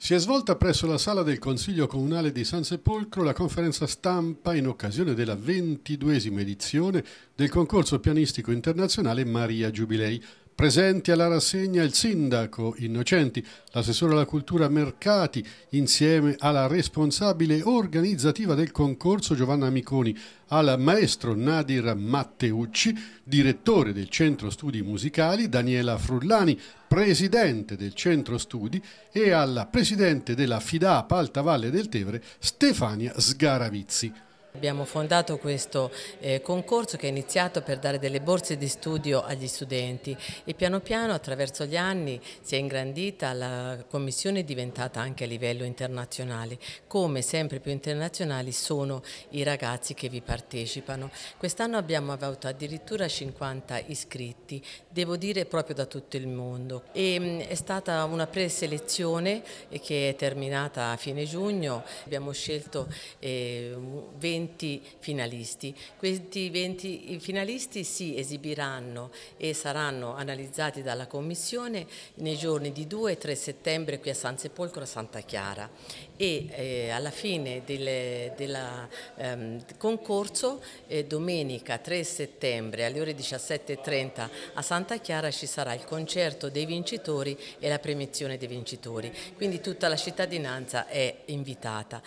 Si è svolta presso la sala del Consiglio Comunale di San Sepolcro la conferenza stampa in occasione della ventiduesima edizione del concorso pianistico internazionale Maria Giubilei, Presenti alla rassegna il sindaco Innocenti, l'assessore alla cultura Mercati, insieme alla responsabile organizzativa del concorso Giovanna Amiconi, al maestro Nadir Matteucci, direttore del Centro Studi Musicali, Daniela Frullani, presidente del Centro Studi, e alla presidente della FIDAP Alta Valle del Tevere, Stefania Sgaravizzi. Abbiamo fondato questo eh, concorso che è iniziato per dare delle borse di studio agli studenti e piano piano attraverso gli anni si è ingrandita, la commissione è diventata anche a livello internazionale, come sempre più internazionali sono i ragazzi che vi partecipano. Quest'anno abbiamo avuto addirittura 50 iscritti, devo dire proprio da tutto il mondo. E, mh, mm, è stata una preselezione eh, che è terminata a fine giugno, abbiamo scelto eh, 20 20 finalisti. Questi 20 finalisti si esibiranno e saranno analizzati dalla Commissione nei giorni di 2 e 3 settembre qui a San Sepolcro a Santa Chiara e eh, alla fine del della, ehm, concorso eh, domenica 3 settembre alle ore 17.30 a Santa Chiara ci sarà il concerto dei vincitori e la premiazione dei vincitori, quindi tutta la cittadinanza è invitata.